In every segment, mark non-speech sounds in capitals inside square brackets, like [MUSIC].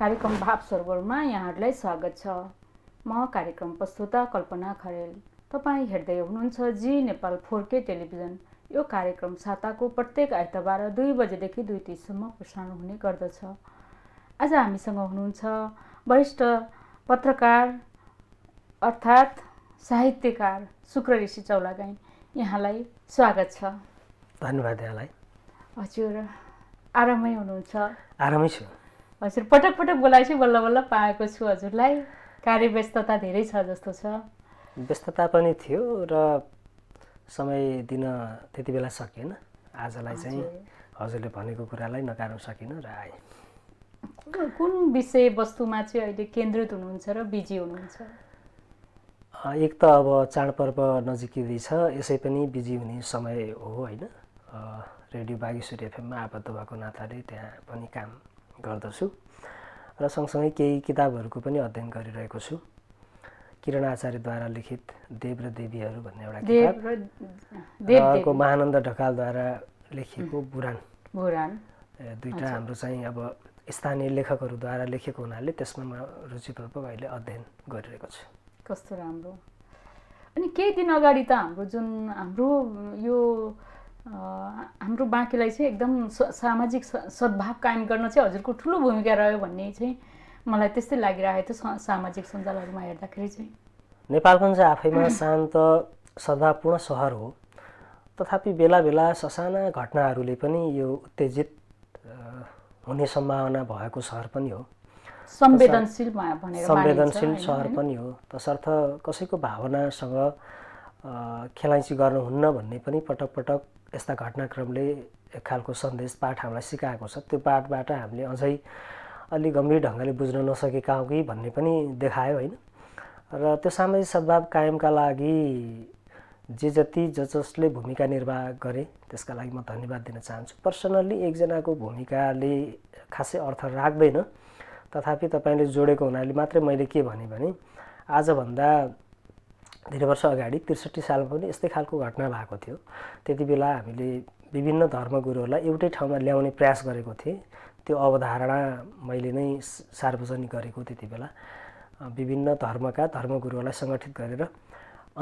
कार्यक्रम भाव सरोवरमा यहाँहरूलाई स्वागत छ म कार्यक्रम प्रस्तुता कल्पना खरेल तपाईँ हेर्दै हुनुहुन्छ G Nepal four K television यो कार्यक्रम साताको प्रत्येक आइतबार दुई बजेदेखि दुई तिससम्म प्रसारण हुने गर्दछ आज हामीसँग हुनुहुन्छ वरिष्ठ पत्रकार अर्थात् साहित्यकार शुक्र ऋषि चौलागाई यहाँलाई स्वागत छ धन्यवाद यहाँलाई हजुर आरामै हुनुहुन्छ आरामै छु हजुर पटक पटक बोलाएपछि बल्ल बल्ल पाएको छु हजुरलाई कार्य व्यस्तता धेरै छ जस्तो छ व्यस्तता पनि थियो र समय दिन त्यति बेला सकेन आजलाई चाहिँ हजुरले भनेको कुरालाई नकार्न सकिनँ र आए कुन विषयवस्तुमा चाहिँ अहिले केन्द्रित हुनुहुन्छ र बिजी हुनुहुन्छ एक त अब चाडपर्व छ यसै पनि बिजी हुने समय हो होइन रेडियो बागेश्वर एफएममा आबद्ध भएको नाताले त्यहाँ पनि काम गर्दछु र सँगसँगै केही किताबहरूको पनि अध्ययन गरिरहेको छु किरण आचार्यद्वारा लिखित देव र देवीहरू भन्ने एउटा किताब र अर्को महानन्द ढकालद्वारा लेखिएको बुरान बुरान दुईवटा हाम्रो चाहिँ अब स्थानीय लेखकहरूद्वारा लेखेको हुनाले त्यसमा म रुचिपूर्वक अहिले अध्ययन गरिरहेको छु कस्तो राम्रो अनि केही दिन अगाडि त हाम्रो जुन हाम्रो यो हाम्रो बाँकीलाई चाहिँ एकदम सामाजिक सद्भाव कायम गर्न चाहिँ हजुरको ठुलो भूमिका रह्यो भन्ने चाहिँ मलाई त्यस्तै लागिरहेको थियो सामाजिक सञ्जालहरूमा हेर्दाखेरि चाहिँ चाहिँ आफैमा [CLEARS THROAT] शान्त सद्भावपूर्ण सहर हो तथापि बेला बेला ससाना घटनाहरूले पनि यो उत्तेजित हुने सम्भावना भएको सहर पनि हो संवेदनशील संवेदनशील सहर पनि हो तसर्थ कसैको भावनासँग खेलाइँची गर्नुहुन्न भन्ने पनि पटक पटक यस्ता घटनाक्रमले एक खालको सन्देश पाठ हामीलाई सिकाएको छ त्यो पाठबाट हामीले अझै अलि गम्भीर ढङ्गले बुझ्न नसकेका हौँ कि भन्ने पनि देखायो होइन र त्यो सामाजिक सद्भाव कायमका लागि जे जति ज जसले भूमिका निर्वाह गरे त्यसका लागि म धन्यवाद दिन चाहन्छु पर्सनल्ली एकजनाको भूमिकाले खासै अर्थ राख्दैन तथापि तपाईँले जोडेको हुनाले मात्रै मैले के भने आजभन्दा धेरै वर्ष अगाडि त्रिसठी सालमा पनि यस्तै खालको घटना भएको थियो त्यति बेला हामीले विभिन्न धर्मगुरुहरूलाई एउटै ठाउँमा ल्याउने प्रयास गरेको थिएँ त्यो अवधारणा मैले नै सार्वजनिक गरेको त्यति बेला विभिन्न धर्मका धर्मगुरुहरूलाई सङ्गठित गरेर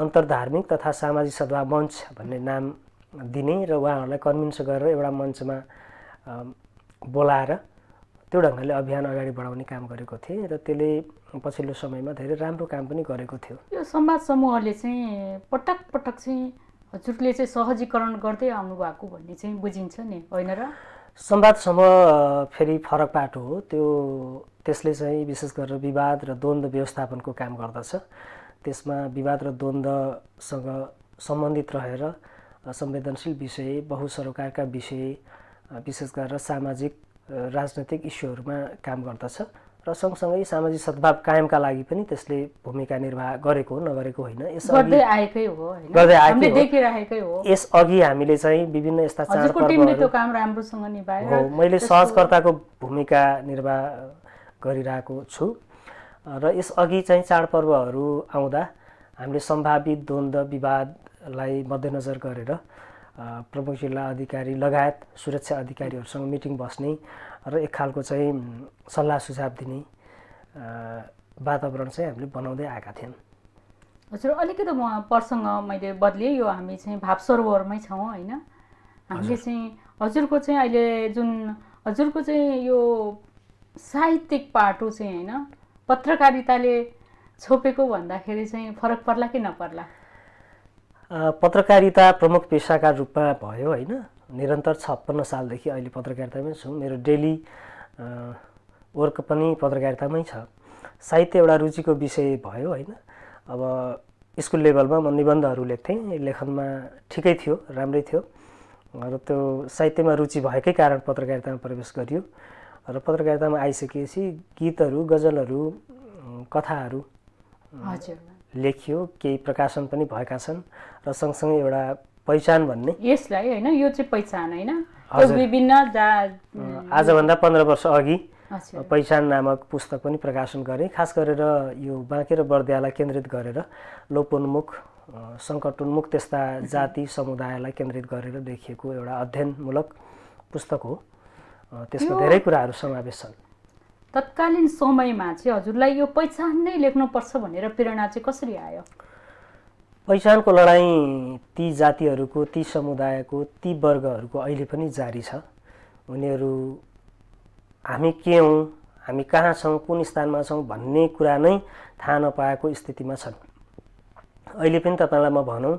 अन्तर्धार्मिक तथा सामाजिक सद्भाव मञ्च भन्ने नाम दिने र उहाँहरूलाई कन्भिन्स गरेर एउटा मञ्चमा बोलाएर त्यो ढङ्गले अभियान अगाडि बढाउने काम गरेको थिएँ र त्यसले पछिल्लो समयमा धेरै राम्रो काम पनि गरेको थियो यो समाज समूहले चाहिँ पटक पटक चाहिँ हजुरले चाहिँ सहजीकरण गर्दै आउनुभएको भन्ने चाहिँ बुझिन्छ नि होइन र संवाद समूह फेरि फरक पाटो हो त्यो त्यसले चाहिँ विशेष गरेर विवाद र द्वन्द्व व्यवस्थापनको काम गर्दछ त्यसमा विवाद र द्वन्द्वसँग सम्बन्धित रहेर संवेदनशील विषय बहुसरोकारका विषय विशेष गरेर सामाजिक राजनैतिक इस्युहरूमा काम गर्दछ र सँगसँगै सामाजिक सद्भाव कायमका लागि पनि त्यसले भूमिका निर्वाह गरेको हो नगरेको होइन गर्दै आएकै हो यसअघि हामीले चाहिँ विभिन्न यस्ता चाडपर्व मैले सहजकर्ताको भूमिका निर्वाह गरिरहेको छु र यसअघि चाहिँ चाडपर्वहरू आउँदा हामीले सम्भावित द्वन्द्व विवादलाई मध्यनजर गरेर प्रमुख जिल्ला अधिकारी लगायत सुरक्षा अधिकारीहरूसँग मिटिङ बस्ने र एक खालको चाहिँ सल्लाह सुझाव दिने वातावरण चाहिँ हामीले बनाउँदै आएका थियौँ हजुर अलिकति म प्रसङ्ग मैले बदलिएँ यो हामी चाहिँ भाव सरोवरमै छौँ होइन हामीले चाहिँ हजुरको चाहिँ अहिले जुन हजुरको चाहिँ यो साहित्यिक पाटो चाहिँ होइन पत्रकारिताले छोपेको भन्दाखेरि चाहिँ फरक पर्ला कि नपर्ला पत्रकारिता प्रमुख पेसाका रूपमा भयो होइन निरन्तर छप्पन्न सालदेखि अहिले पत्रकारितामै छु मेरो डेली वर्क पनि पत्रकारितामै छ साहित्य एउटा रुचिको विषय भयो होइन अब स्कुल लेभलमा म निबन्धहरू लेख्थेँ लेखनमा ठिकै थियो राम्रै थियो र त्यो साहित्यमा रुचि भएकै कारण पत्रकारितामा प्रवेश गरियो र पत्रकारितामा आइसकेपछि गीतहरू गजलहरू कथाहरू हजुर लेखियो केही प्रकाशन पनि भएका छन् र सँगसँगै एउटा पहिचान भन्ने यसलाई होइन यो चाहिँ पहिचान होइन विभिन्न आजभन्दा पन्ध्र वर्ष अघि पहिचान नामक पुस्तक पनि प्रकाशन गरे खास गरेर यो बाँके र बर्दियालाई केन्द्रित गरेर लोपोन्मुख सङ्कटोन्मुख त्यस्ता जाति समुदायलाई केन्द्रित गरेर लेखिएको एउटा अध्ययनमूलक पुस्तक हो त्यसमा धेरै कुराहरू समावेश छन् तत्कालीन समयमा चाहिँ हजुरलाई यो पहिचान नै लेख्नुपर्छ भनेर प्रेरणा चाहिँ कसरी आयो पहिचानको लडाइँ ती जातिहरूको ती समुदायको ती वर्गहरूको अहिले पनि जारी छ उनीहरू हामी के हौँ हामी कहाँ छौँ कुन स्थानमा छौँ भन्ने कुरा नै थाहा नपाएको स्थितिमा छन् अहिले पनि तपाईँलाई म भनौँ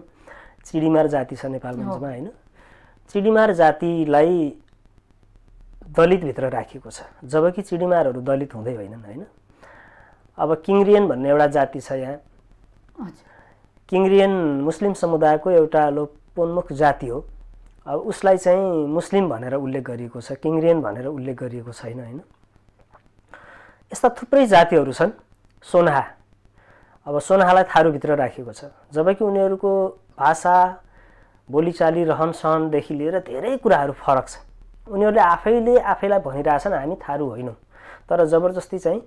चिडीमार जाति छ नेपाल होइन चिडीमार जातिलाई दलितभित्र राखिएको छ जबकि चिडिमारहरू दलित हुँदै होइनन् होइन अब किङ्रियन भन्ने एउटा जाति छ यहाँ किङ्रियन मुस्लिम समुदायको एउटा लोपोन्मुख जाति हो अब उसलाई चाहिँ मुस्लिम भनेर उल्लेख गरिएको छ किङ्रियन भनेर उल्लेख गरिएको छैन होइन यस्ता थुप्रै जातिहरू छन् सोनहा अब सोनहालाई थारूभित्र राखिएको छ जबकि उनीहरूको भाषा बोलीचाली रहनसहनदेखि लिएर धेरै कुराहरू फरक छ उनीहरूले आफैले आफैलाई भनिरहेछन् हामी थारू होइनौँ तर जबरजस्ती चाहिँ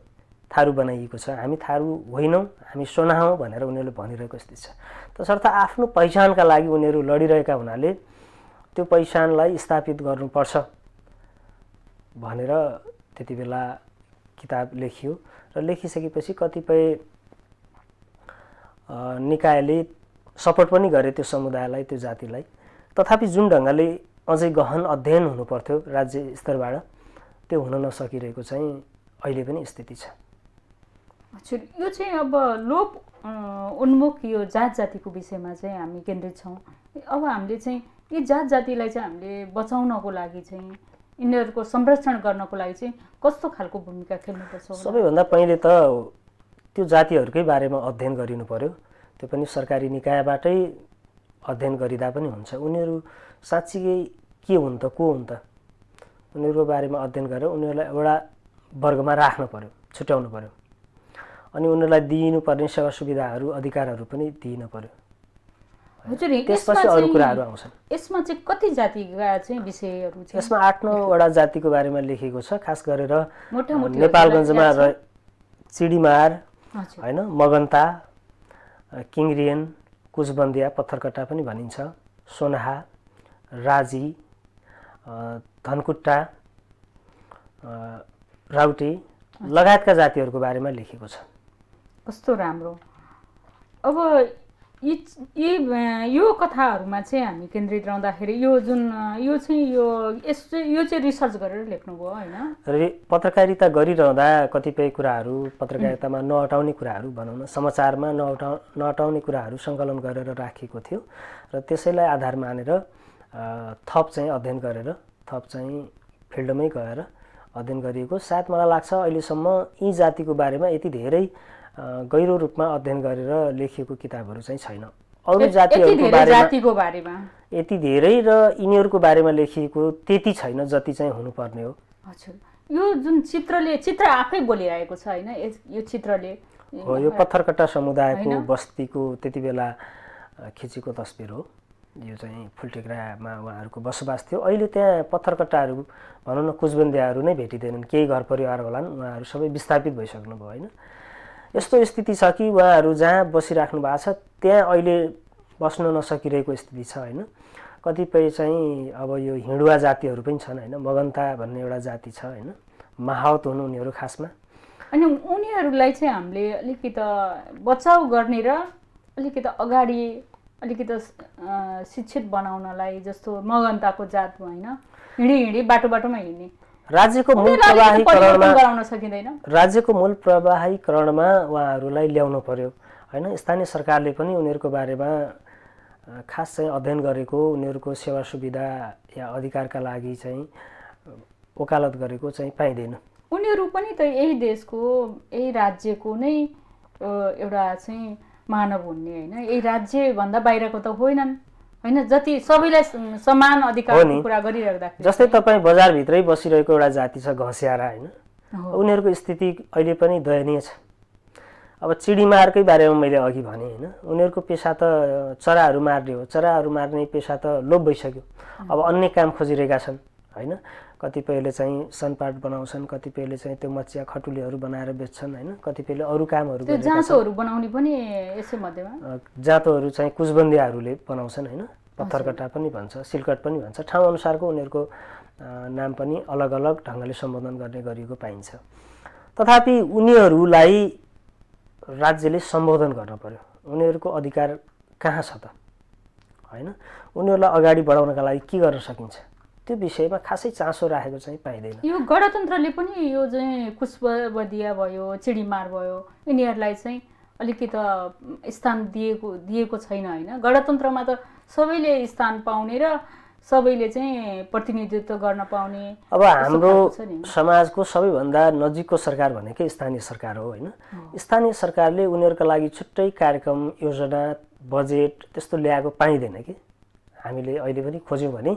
थारू बनाइएको छ हामी थारू होइनौँ हामी सोनाहौँ भनेर उनीहरूले भनिरहेको स्थिति छ तसर्थ आफ्नो पहिचानका लागि उनीहरू लडिरहेका हुनाले त्यो पहिचानलाई स्थापित गर्नुपर्छ भनेर त्यति बेला किताब लेखियो र लेखिसकेपछि कतिपय निकायले सपोर्ट पनि गरे त्यो समुदायलाई त्यो जातिलाई तथापि जुन ढङ्गले अझै गहन अध्ययन हुनुपर्थ्यो राज्य स्तरबाट त्यो हुन नसकिरहेको चाहिँ अहिले पनि स्थिति छ हजुर यो चाहिँ अब लोप उन्मुख यो जात जातिको विषयमा चाहिँ हामी केन्द्रित छौँ अब हामीले चाहिँ यी जात जातिलाई चाहिँ हामीले बचाउनको लागि चाहिँ यिनीहरूको संरक्षण गर्नको लागि चाहिँ कस्तो खालको भूमिका खेल्नुपर्छ सबैभन्दा पहिले त त्यो जातिहरूकै बारेमा अध्ययन गरिनु पर्यो त्यो पनि सरकारी निकायबाटै अध्ययन गरिँदा पनि हुन्छ उनीहरू साँच्चीकै के हुन् त को हुन् त उनीहरूको बारेमा अध्ययन गरेर उनीहरूलाई एउटा वर्गमा राख्नु पऱ्यो छुट्याउनु पऱ्यो अनि उनीहरूलाई दिइनुपर्ने सेवा सुविधाहरू अधिकारहरू पनि दिइनु पऱ्यो त्यसपछि अरू कुराहरू आउँछन् यसमा चाहिँ कति जातिका चाहिँ विषयहरू यसमा आठ नौवटा जातिको बारेमा लेखेको छ खास गरेर नेपालगञ्जमा र चिडीमार होइन मगन्ता किङरियन कुचबन्दिया पत्थरकट्टा पनि भनिन्छ सोनाहा राजी धनकुट्टा राउटे लगायतका जातिहरूको बारेमा लेखेको छ कस्तो राम्रो अब यी यी यो कथाहरूमा चाहिँ हामी केन्द्रित रहँदाखेरि यो जुन यो चाहिँ यो यस यो चाहिँ रिसर्च गरेर लेख्नुभयो होइन रे पत्रकारिता गरिरहँदा कतिपय कुराहरू पत्रकारितामा नअटाउने कुराहरू भनौँ न समाचारमा नअटाउ नअटाउने कुराहरू सङ्कलन गरेर राखिएको थियो र त्यसैलाई आधार मानेर थप चाहिँ अध्ययन गरेर थप चाहिँ फिल्डमै गएर अध्ययन गरिएको सायद मलाई लाग्छ अहिलेसम्म यी जातिको बारेमा यति धेरै गहिरो रूपमा अध्ययन गरेर लेखिएको किताबहरू चाहिँ छैन अरू जातिहरूको बारेमा बारेमा यति धेरै र यिनीहरूको बारेमा लेखिएको त्यति छैन जति चाहिँ हुनुपर्ने हो हजुर यो जुन चित्रले चित्र आफै बोलिरहेको छ होइन यो चित्रले हो यो पत्थरकट्टा समुदायको बस्तीको त्यति बेला खिचेको तस्बिर हो यो चाहिँ फुलटेक्रामा उहाँहरूको बसोबास थियो अहिले त्यहाँ पत्थरकट्टाहरू भनौँ न कुचबन्दियाहरू नै भेटिँदैनन् केही घर परिवार होलान् उहाँहरू सबै विस्थापित भइसक्नुभयो होइन यस्तो स्थिति छ कि उहाँहरू जहाँ बसिराख्नु भएको छ त्यहाँ अहिले बस्न नसकिरहेको स्थिति छ होइन कतिपय चाहिँ अब यो हिँडुवा जातिहरू पनि छन् होइन मगन्ता भन्ने एउटा जाति छ होइन महावत हुनु उनीहरू खासमा अनि उनीहरूलाई चाहिँ हामीले अलिकति बचाउ गर्ने र अलिकति अगाडि अलिकति शिक्षित बनाउनलाई जस्तो मगन्ताको जात होइन हिँडी हिँडी बाटो बाटोमा हिँड्ने राज्यको मूल प्रवाहीकरणमा राज्यको मूल प्रवाहीकरणमा उहाँहरूलाई ल्याउनु पर्यो होइन स्थानीय सरकारले पनि उनीहरूको बारेमा खास चाहिँ अध्ययन गरेको उनीहरूको सेवा सुविधा या अधिकारका लागि चाहिँ वकालत गरेको चाहिँ पाइँदैन उनीहरू पनि त यही देशको यही राज्यको नै एउटा चाहिँ मानव हुने होइन यही राज्यभन्दा बाहिरको त होइनन् होइन जति सबैलाई समान अधिकारको कुरा गरिराख्दा जस्तै तपाईँ बजारभित्रै बसिरहेको एउटा जाति छ घस्याएर होइन उनीहरूको स्थिति अहिले पनि दयनीय छ अब चिडी बारेमा मैले अघि भने होइन उनीहरूको पेसा त चराहरू मार्ने हो चराहरू मार्ने पेसा त लोप भइसक्यो अब अन्य काम खोजिरहेका छन् होइन कतिपयले चाहिँ सनपाट बनाउँछन् कतिपयले चाहिँ त्यो मचिया खटुलीहरू बनाएर बेच्छन् होइन कतिपयले अरू कामहरू जाँतोहरू बनाउने पनि यसै मध्येमा जाँतोहरू चाहिँ कुचबन्दियाहरूले बनाउँछन् होइन पत्थरकट्टा पनि भन्छ सिलकट पनि भन्छ ठाउँ अनुसारको उनीहरूको नाम पनि अलग अलग ढङ्गले सम्बोधन गर्ने गरिएको पाइन्छ तथापि उनीहरूलाई राज्यले सम्बोधन गर्न पर्यो उनीहरूको अधिकार कहाँ छ त होइन उनीहरूलाई अगाडि बढाउनका लागि के गर्न सकिन्छ त्यो विषयमा खासै चासो राखेको चाहिँ पाइँदैन यो गणतन्त्रले पनि यो चाहिँ कुशबदिया भयो चिडीमार भयो यिनीहरूलाई चाहिँ अलिकति स्थान दिएको दिएको छैन होइन गणतन्त्रमा त सबैले स्थान पाउने र सबैले चाहिँ प्रतिनिधित्व गर्न पाउने अब हाम्रो समाजको सबैभन्दा नजिकको सरकार भनेकै स्थानीय सरकार हो होइन स्थानीय सरकारले उनीहरूका लागि छुट्टै कार्यक्रम योजना बजेट त्यस्तो ल्याएको पाइँदैन कि हामीले अहिले पनि खोज्यौँ भने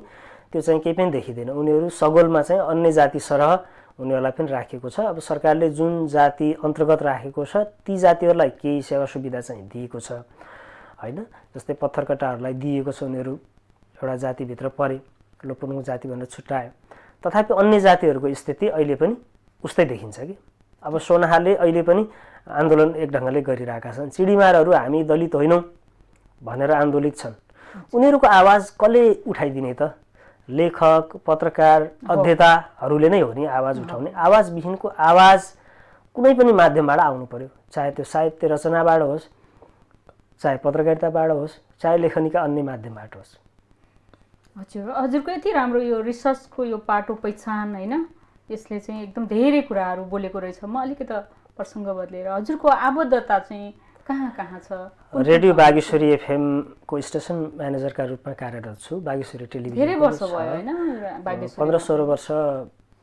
त्यो चाहिँ केही पनि देखिँदैन उनीहरू सगोलमा चाहिँ अन्य जाति सरह उनीहरूलाई पनि राखेको छ अब सरकारले जुन जाति अन्तर्गत राखेको छ ती जातिहरूलाई केही सेवा सुविधा चाहिँ दिएको छ होइन जस्तै पत्थरकटाहरूलाई दिएको छ उनीहरू एउटा जातिभित्र परे लोपुङ जाति भनेर छुट्टायो तथापि अन्य जातिहरूको स्थिति अहिले पनि उस्तै देखिन्छ कि अब सोनाहाले अहिले पनि आन्दोलन एक ढङ्गले गरिरहेका छन् चिडीमारहरू हामी दलित होइनौँ भनेर आन्दोलित छन् उनीहरूको आवाज कसले उठाइदिने त लेखक पत्रकार अध्येताहरूले नै हो नि आवाज उठाउने आवाजविहीनको आवाज कुनै पनि माध्यमबाट आउनु पर्यो चाहे त्यो साहित्य रचनाबाट होस् चाहे पत्रकारिताबाट होस् चाहे लेखनीका अन्य माध्यमबाट होस् हजुर हजुरको यति राम्रो यो रिसर्चको यो पाटो पहिचान होइन यसले चाहिँ एकदम धेरै कुराहरू बोलेको रहेछ म अलिकति प्रसङ्ग बदलेर हजुरको आबद्धता चाहिँ कहाँ कहाँ छ रेडियो बागेश्वरी एफएमको स्टेसन म्यानेजरका रूपमा कार्यरत छु बागेश्वरी टेलिभिजन धेरै वर्ष भयो होइन पन्ध्र सोह्र वर्ष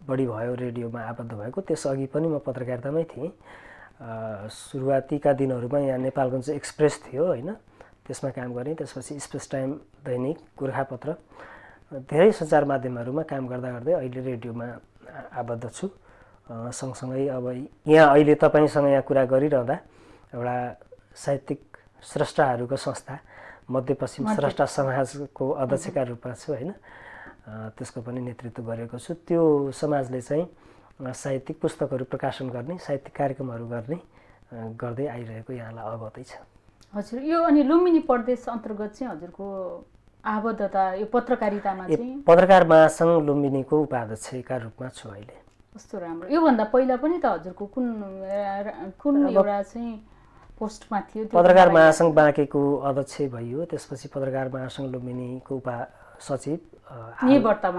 बढी भयो रेडियोमा आबद्ध भएको त्यसअघि पनि म पत्रकारितामै थिएँ सुरुवातीका दिनहरूमा यहाँ नेपालगञ्ज एक्सप्रेस थियो होइन त्यसमा काम गरेँ त्यसपछि स्पेस टाइम दैनिक गोर्खापत्र धेरै सञ्चार माध्यमहरूमा काम गर्दा गर्दै अहिले रेडियोमा आबद्ध छु सँगसँगै अब यहाँ अहिले तपाईँसँग यहाँ कुरा गरिरहँदा एउटा साहित्यिक स्रष्टाहरूको संस्था मध्यपश्चिम स्रष्टा समाजको अध्यक्षका रूपमा छु होइन त्यसको पनि नेतृत्व गरेको छु त्यो समाजले चाहिँ साहित्यिक पुस्तकहरू प्रकाशन गर्ने साहित्यिक कार्यक्रमहरू गर्ने गर्दै आइरहेको यहाँलाई अवगतै छ हजुर यो अनि लुम्बिनी प्रदेश अन्तर्गत चाहिँ हजुरको आबद्धता यो पत्रकारितामा चाहिँ पत्रकार महासङ्घ लुम्बिनीको उपाध्यक्षका रूपमा छु अहिले कस्तो राम्रो योभन्दा पहिला पनि त हजुरको कुन कुन एउटा चाहिँ पोस्टमा थियो पत्रकार महासङ्घ बाँकेको अध्यक्ष भइयो त्यसपछि पत्रकार महासङ्घ लुम्बिनीको उपा सचिव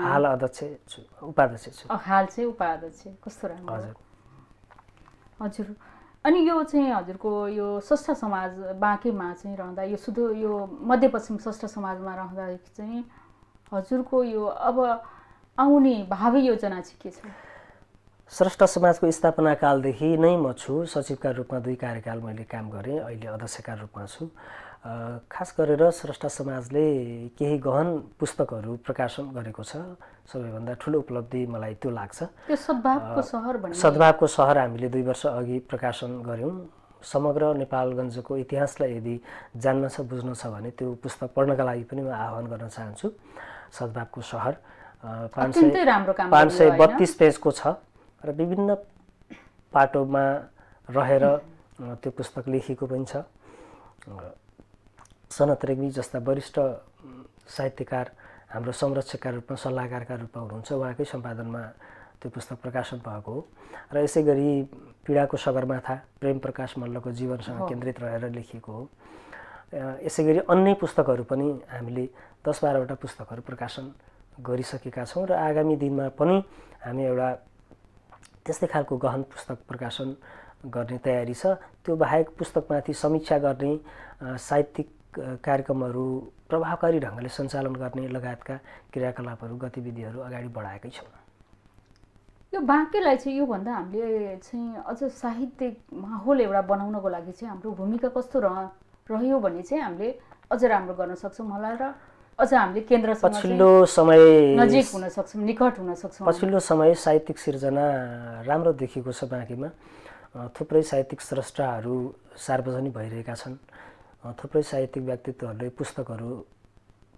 हाल अध्यक्ष उपाध्यक्ष छु हाल चाहिँ उपाध्यक्ष कस्तो राम्रो हजुर हजुर अनि यो चाहिँ हजुरको यो स्वस्थ समाज बाँकेमा चाहिँ रहँदा यो सुदूर यो मध्यपश्चिम स्वस्थ समाजमा रहँदा चाहिँ हजुरको यो अब आउने भावी योजना चाहिँ के छ श्रेष्ठ समाजको स्थापना कालदेखि नै म छु सचिवका रूपमा दुई कार्यकाल मैले काम गरेँ अहिले अध्यक्षका रूपमा छु खास गरेर श्रेष्ठ समाजले केही गहन पुस्तकहरू प्रकाशन गरेको छ सबैभन्दा ठुलो उपलब्धि मलाई त्यो लाग्छ सद्भावको सहर हामीले दुई वर्ष अघि प्रकाशन गऱ्यौँ समग्र नेपालगञ्जको इतिहासलाई यदि जान्न छ बुझ्न छ भने त्यो पुस्तक पढ्नका लागि पनि म आह्वान गर्न चाहन्छु सद्भावको सहर पाँच सय पाँच सय बत्तिस पेजको छ र विभिन्न पाटोमा रहेर त्यो पुस्तक लेखिएको पनि छ सनत रेग्मी जस्ता वरिष्ठ साहित्यकार हाम्रो संरक्षकका रूपमा सल्लाहकारका रूपमा हुनुहुन्छ उहाँकै सम्पादनमा त्यो पुस्तक प्रकाशन भएको हो र यसै गरी पीडाको सगरमाथा प्रेम प्रकाश मल्लको जीवनसँग केन्द्रित रहेर लेखिएको हो यसै गरी अन्य पुस्तकहरू पनि हामीले दस बाह्रवटा पुस्तकहरू प्रकाशन गरिसकेका छौँ र आगामी दिनमा पनि हामी एउटा त्यस्तै खालको गहन पुस्तक प्रकाशन गर्ने तयारी छ त्यो बाहेक पुस्तकमाथि समीक्षा गर्ने साहित्यिक कार्यक्रमहरू प्रभावकारी ढङ्गले सञ्चालन गर्ने लगायतका क्रियाकलापहरू गतिविधिहरू अगाडि बढाएकै छौँ यो बाँकेलाई चाहिँ योभन्दा हामीले चाहिँ अझ साहित्यिक माहौल एउटा बनाउनको लागि चाहिँ हाम्रो भूमिका कस्तो रह रह्यो भने चाहिँ हामीले अझ राम्रो गर्न सक्छौँ होला र अझ हामीले पछिल्लो समय नजिक हुन सक्छौँ निकट हुन सक्छौँ पछिल्लो समय साहित्यिक सिर्जना राम्रो देखिएको छ बाँकीमा थुप्रै साहित्यिक स्रष्टाहरू सार्वजनिक भइरहेका छन् थुप्रै साहित्यिक व्यक्तित्वहरूले पुस्तकहरू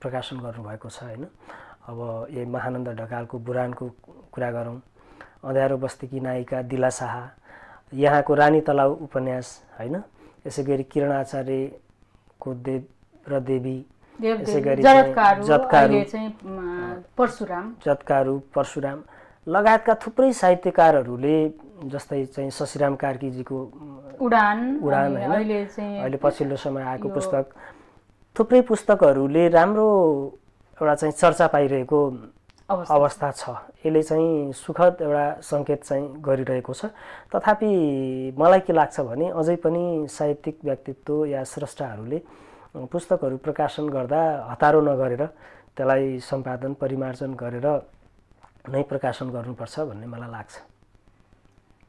प्रकाशन गर्नुभएको छ होइन अब यही महानन्द ढकालको बुरानको कुरा गरौँ अँध्यारो बस्तीकी नायिका दिला शाह यहाँको रानी तलाउ उपन्यास होइन यसै गरी किरण आचार्यको देव र देवी यसै गरी जत्काहरू परशुराम जत्काहरू परशुराम लगायतका थुप्रै साहित्यकारहरूले जस्तै चाहिँ शशिराम कार्कीजीको उडान उडान होइन अहिले पछिल्लो समय आएको पुस्तक थुप्रै पुस्तकहरूले राम्रो एउटा चाहिँ चर्चा पाइरहेको अवस्था छ यसले चाहिँ सुखद एउटा सङ्केत चाहिँ गरिरहेको छ तथापि मलाई के लाग्छ भने अझै पनि साहित्यिक व्यक्तित्व या स्रष्टाहरूले पुस्तकहरू प्रकाशन गर्दा हतारो नगरेर त्यसलाई सम्पादन परिमार्जन गरेर नै प्रकाशन गर्नुपर्छ भन्ने मलाई लाग्छ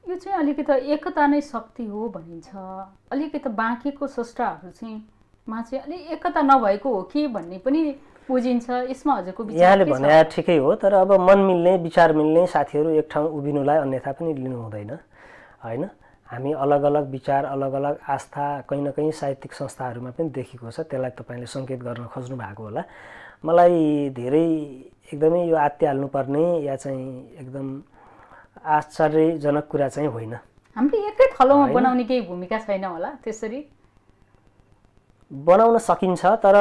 यो चाहिँ अलिकति एकता नै शक्ति हो भनिन्छ अलिकति बाँकीको स्रष्टाहरू चाहिँ मा चाहिँ अलिक एकता नभएको हो कि भन्ने पनि बुझिन्छ यसमा हजुरको यहाँले भने ठिकै हो तर अब मन मिल्ने विचार मिल्ने साथीहरू एक ठाउँ उभिनुलाई अन्यथा पनि लिनु हुँदैन होइन हामी अलग अलग विचार अलग अलग आस्था कहीँ न कहीँ साहित्यिक संस्थाहरूमा पनि देखेको छ त्यसलाई तपाईँले सङ्केत गर्न खोज्नु भएको होला मलाई धेरै एकदमै यो आत्ति हाल्नुपर्ने या चाहिँ एकदम आश्चर्यजनक कुरा चाहिँ होइन हामीले एकै थलोमा बनाउने केही भूमिका छैन होला त्यसरी बनाउन सकिन्छ तर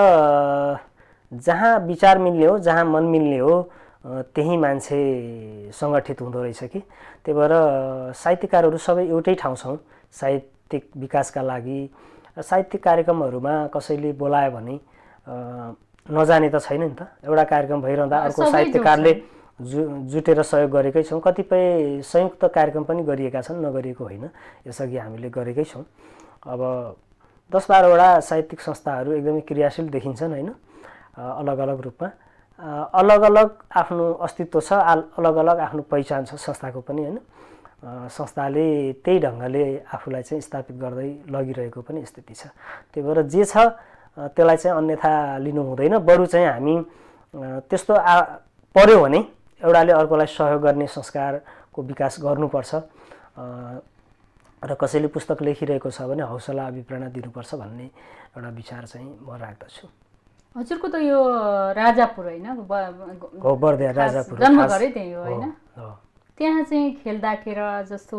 जहाँ विचार मिल्ने हो जहाँ मन मिल्ने हो त्यही मान्छे सङ्गठित हुँदो रहेछ कि त्यही भएर साहित्यकारहरू सबै एउटै ठाउँ छौँ साहित्यिक विकासका लागि साहित्यिक कार्यक्रमहरूमा कसैले बोलायो भने नजाने त छैन नि त एउटा कार्यक्रम भइरहँदा अर्को साहित्यकारले जु जुटेर सहयोग गरेकै छौँ कतिपय संयुक्त कार्यक्रम पनि गरिएका छन् नगरिएको होइन यसअघि हामीले गरेकै छौँ अब दस बाह्रवटा साहित्यिक संस्थाहरू एकदमै क्रियाशील देखिन्छन् होइन अलग अलग रूपमा अलग अलग आफ्नो अस्तित्व छ अलग अलग आफ्नो पहिचान छ संस्थाको पनि होइन संस्थाले त्यही ढङ्गले आफूलाई चाहिँ स्थापित गर्दै लगिरहेको पनि स्थिति छ त्यही भएर जे छ त्यसलाई चाहिँ अन्यथा लिनु हुँदैन बरु चाहिँ हामी त्यस्तो आ पऱ्यो भने एउटाले अर्कोलाई सहयोग गर्ने संस्कारको विकास गर्नुपर्छ र कसैले पुस्तक लेखिरहेको छ भने हौसला अभिप्रेरणा दिनुपर्छ भन्ने एउटा विचार चाहिँ म राख्दछु हजुरको त यो राजापुर होइन जन्मघरै त्यही हो होइन त्यहाँ चाहिँ खेल्दाखेर जस्तो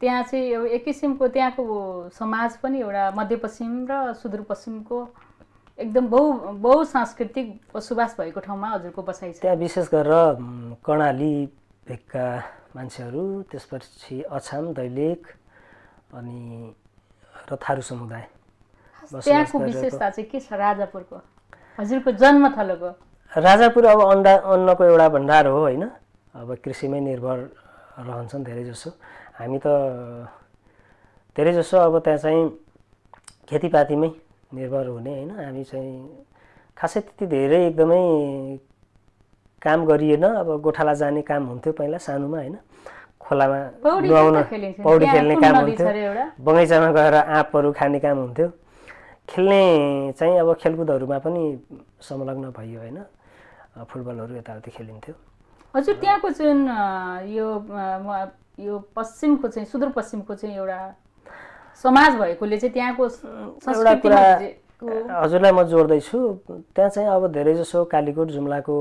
त्यहाँ चाहिँ यो एक किसिमको त्यहाँको समाज पनि एउटा मध्यपश्चिम र सुदूरपश्चिमको एकदम बहु बहु सांस्कृतिक बसोबास भएको ठाउँमा हजुरको बसाइ छ त्यहाँ विशेष गरेर कर्णाली भेगका मान्छेहरू त्यसपछि अछाम दैलेख अनि र थारू समुदाय त्यहाँको विशेषता चाहिँ के छ राजापुरको हजुरको जन्मथलोको राजापुर अब अन्डा अन्नको एउटा भण्डार हो होइन अब कृषिमै निर्भर रहन्छन् धेरैजसो हामी त धेरैजसो अब त्यहाँ चाहिँ खेतीपातीमै निर्भर हुने होइन हामी चाहिँ खासै त्यति धेरै एकदमै काम गरिएन अब गोठाला जाने काम हुन्थ्यो पहिला सानोमा होइन खोलामा नुहाउन पौडी खेल्ने काम हुन्थ्यो बगैँचामा गएर आँपहरू खाने काम हुन्थ्यो खेल्ने चाहिँ अब खेलकुदहरूमा पनि संलग्न भइयो होइन फुटबलहरू यताउति खेलिन्थ्यो हजुर त्यहाँको जुन यो यो पश्चिमको चाहिँ सुदूरपश्चिमको चाहिँ एउटा समाज भएकोले चाहिँ त्यहाँको एउटा हजुरलाई म जोड्दैछु त्यहाँ चाहिँ अब धेरैजसो कालीकोट जुम्लाको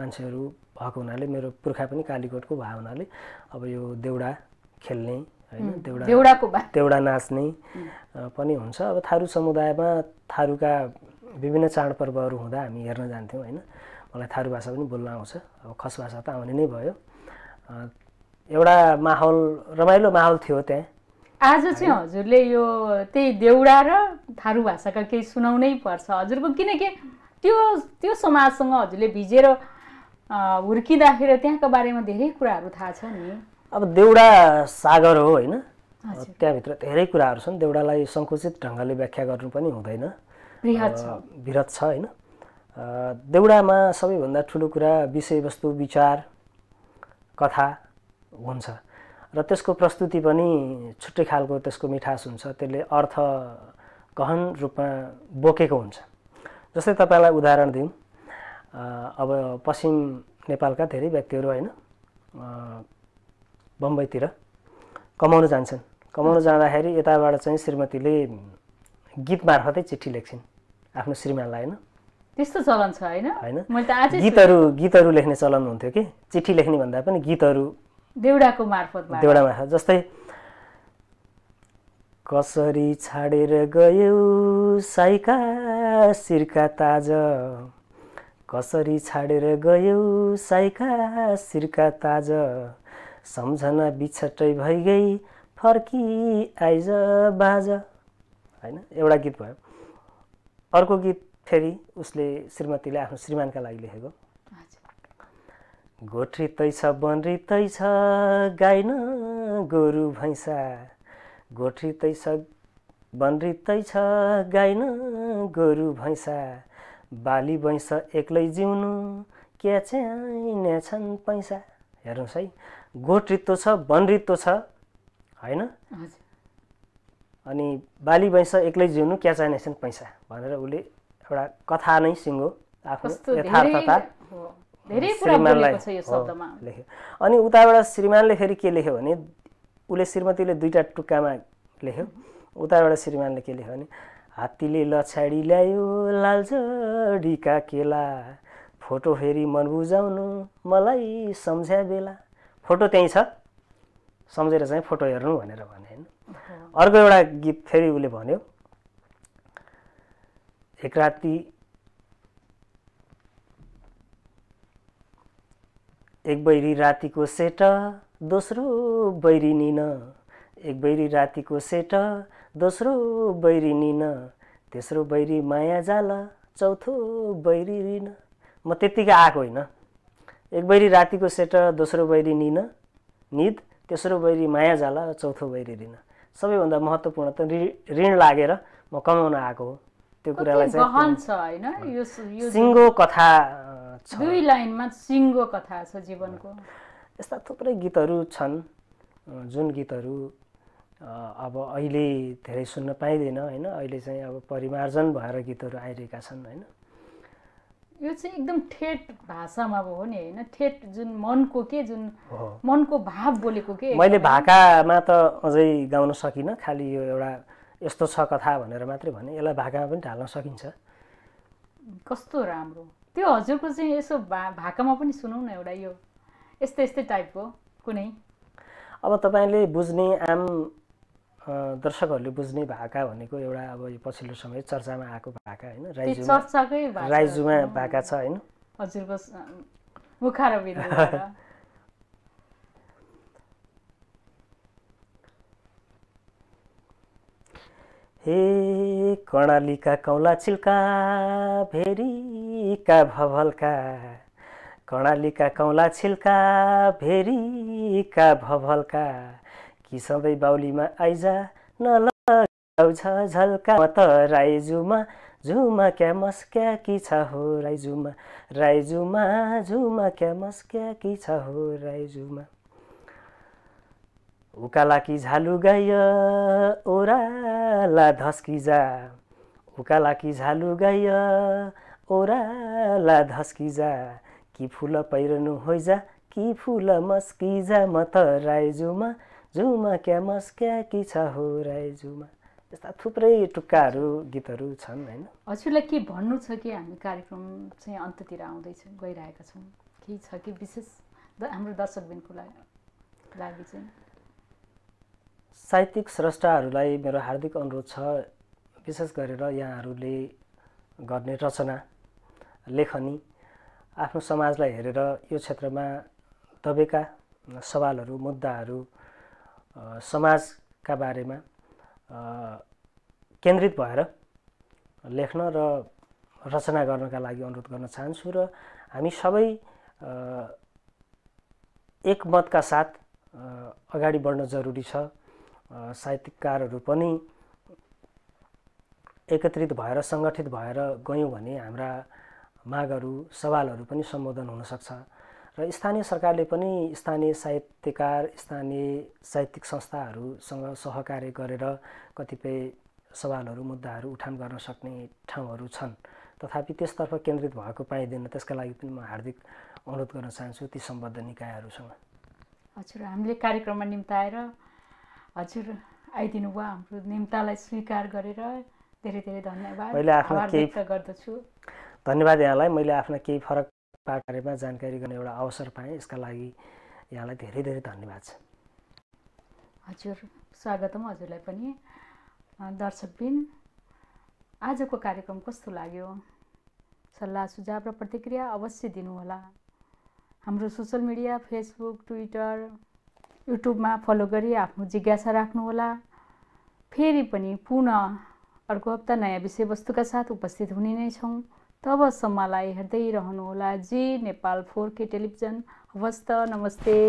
मान्छेहरू भएको हुनाले मेरो पुर्खा पनि कालीकोटको भएको हुनाले अब यो देउडा खेल्ने होइन देउडा देउडा नाच्ने पनि हुन्छ अब थारू समुदायमा थारूका विभिन्न चाडपर्वहरू हुँदा हामी हेर्न जान्थ्यौँ होइन मलाई थारू भाषा पनि बोल्न आउँछ अब खस भाषा त आउने नै भयो एउटा माहौल रमाइलो माहौल थियो त्यहाँ आज चाहिँ हजुरले यो त्यही देउडा र थारू भाषाका केही सुनाउनै पर्छ हजुरको किनकि त्यो त्यो समाजसँग हजुरले भिजेर हुर्किँदाखेरि त्यहाँको बारेमा धेरै कुराहरू थाहा छ नि अब देउडा सागर हो होइन त्यहाँभित्र धेरै कुराहरू छन् देउडालाई सङ्कुचित ढङ्गले व्याख्या गर्नु पनि हुँदैन विरत छ होइन देउडामा सबैभन्दा ठुलो कुरा विषयवस्तु विचार कथा हुन्छ र त्यसको प्रस्तुति पनि छुट्टै खालको त्यसको मिठास हुन्छ त्यसले अर्थ गहन रूपमा बोकेको हुन्छ जस्तै तपाईँलाई उदाहरण दिउँ अब पश्चिम नेपालका धेरै व्यक्तिहरू होइन बम्बईतिर कमाउन जान्छन् कमाउन जाँदाखेरि यताबाट चाहिँ श्रीमतीले गीत मार्फतै चिठी लेख्छिन् आफ्नो श्रीमानलाई होइन त्यस्तो चलन छ होइन होइन गीतहरू गीतहरू लेख्ने चलन हुन्थ्यो कि चिठी लेख्ने भन्दा पनि गीतहरू देउडाको मार्फत देउडा मार्फत जस्तै कसरी छाडेर गयो साइका सिर्का ताज कसरी छाडेर गयो साइका सिर्का ताज सम्झना बिछटै भइगई फर्की आइज बाज होइन एउटा गीत भयो अर्को गीत फेरि उसले श्रीमतीले आफ्नो श्रीमानका लागि लेखेको गोठ्री तै छ बनरी तै छ गाइन गोरु भैँसा गोठ्री तै छ बनरी तै छ गाइन गोरु भैँसा बाली भैँस एक्लै जिउनु क्या छन् पैसा हेर्नुहोस् है गोठ रित्व छ वन रित्तो छ होइन अनि बाली भैँस एक्लै जिउनु क्या चाहिने छन् पैसा भनेर उसले एउटा कथा नै सिङ्गो आफ्नो यथार्थता लेख्यो अनि उताबाट श्रीमानले फेरि के लेख्यो भने उसले श्रीमतीले दुईवटा टुक्कामा लेख्यो उताबाट श्रीमानले के लेख्यो भने हात्तीले लछाडी ल्यायो लालझडीका केला फोटो फेरि मन बुझाउनु मलाई सम्झ्या बेला फोटो त्यहीँ छ सम्झेर चाहिँ फोटो हेर्नु भनेर भने होइन अर्को एउटा गीत फेरि उसले भन्यो एक राति एक बैरी रातिको सेट दोस्रो बैरी निन एक बैरी रातिको सेट दोस्रो बैरी निन तेस्रो बैरी माया जाला चौथो बैरी रिन म त्यत्तिकै आएको होइन एक बैरी रातिको सेट दोस्रो बैरी निन निद तेस्रो बैरी माया जाला चौथो बैरी ऋण सबैभन्दा महत्त्वपूर्ण त ऋण लागेर म कमाउन आएको हो त्यो कुरालाई चाहिँ सिङ्गो कथा छ दुई लाइनमा सिङ्गो कथा छ जीवनको यस्ता थुप्रै गीतहरू छन् जुन गीतहरू अब अहिले धेरै सुन्न पाइँदैन होइन अहिले चाहिँ अब परिमार्जन भएर गीतहरू आइरहेका छन् होइन यो चाहिँ एकदम ठेट भाषामा अब हो नि होइन ठेट जुन मनको के जुन मनको भाव बोलेको के मैले भाकामा त अझै गाउन सकिनँ खालि यो एउटा यस्तो छ कथा भनेर मात्रै भने यसलाई भाकामा पनि ढाल्न सकिन्छ कस्तो राम्रो त्यो हजुरको चाहिँ यसो भा भाकामा पनि सुनौँ न एउटा यो यस्तै यस्तै टाइपको कुनै अब तपाईँले बुझ्ने आम दर्शकहरूले बुझ्ने भाका भनेको एउटा अब यो पछिल्लो समय चर्चामा आएको भाका होइन राइजुमा राइजुमा भाका छ होइन [LAUGHS] हे कर्णालीका कौला छिल्का भेरीका भवलका कर्णालीका कौला छिल्का भेरीका भवलका कि सबै बाउलीमा आइजा न झल्का झल्का त राइजुमा झुमा क्या मस्क्या कि छ हो राइजुमा राइजुमा झुमा क्या मस्क्या कि छ हो राइजुमा उकाला कि झालु गाय ओराला धस्किजा उकाला कि झालु गाय ओराला धस्किजा कि फुल पहिरनु होइजा कि फुल मस्किजा म त राइजुमा जुमा क्या मस्क्या कि छ हो राई जुमा यस्ता थुप्रै टुक्काहरू गीतहरू छन् होइन हजुरलाई के भन्नु छ कि हामी कार्यक्रम चाहिँ अन्ततिर आउँदैछ गइरहेका छौँ केही छ कि विशेष हाम्रो दर्शकबिनको लागि चाहिँ साहित्यिक स्रष्टाहरूलाई मेरो हार्दिक अनुरोध छ विशेष गरेर यहाँहरूले गर्ने रचना लेखनी आफ्नो समाजलाई हेरेर यो क्षेत्रमा दबेका सवालहरू मुद्दाहरू समाजका बारेमा केन्द्रित भएर लेख्न र रचना गर्नका लागि अनुरोध गर्न चाहन्छु र हामी सबै एकमतका साथ अगाडि बढ्न जरुरी छ साहित्यकारहरू पनि एकत्रित भएर सङ्गठित भएर गयौँ भने हाम्रा मागहरू सवालहरू पनि सम्बोधन हुनसक्छ र स्थानीय सरकारले पनि स्थानीय साहित्यकार स्थानीय साहित्यिक संस्थाहरूसँग सहकार्य गरेर कतिपय सवालहरू मुद्दाहरू उठान गर्न सक्ने ठाउँहरू छन् तथापि त्यसतर्फ केन्द्रित भएको पाइँदैन त्यसका लागि पनि म हार्दिक अनुरोध गर्न चाहन्छु ती सम्बद्ध निकायहरूसँग हजुर हामीले कार्यक्रममा निम्ताएर हजुर आइदिनु भयो हाम्रो निम्तालाई स्वीकार गरेर धेरै धेरै धन्यवाद मैले आफ्नो केही गर्दछु धन्यवाद यहाँलाई मैले आफ्ना केही फरक बारेमा जानकारी गर्ने एउटा अवसर पाएँ यसका लागि यहाँलाई धेरै धेरै धन्यवाद छ हजुर स्वागतम हजुरलाई पनि दर्शकबिन आजको कार्यक्रम कस्तो लाग्यो सल्लाह सुझाव र प्रतिक्रिया अवश्य दिनुहोला हाम्रो सोसल मिडिया फेसबुक ट्विटर युट्युबमा फलो गरी आफ्नो जिज्ञासा राख्नुहोला फेरि पनि पुनः अर्को हप्ता नयाँ विषयवस्तुका साथ उपस्थित हुने नै छौँ तबसम्मलाई हेर्दै रहनुहोला G Nepal four K television हवस् त नमस्ते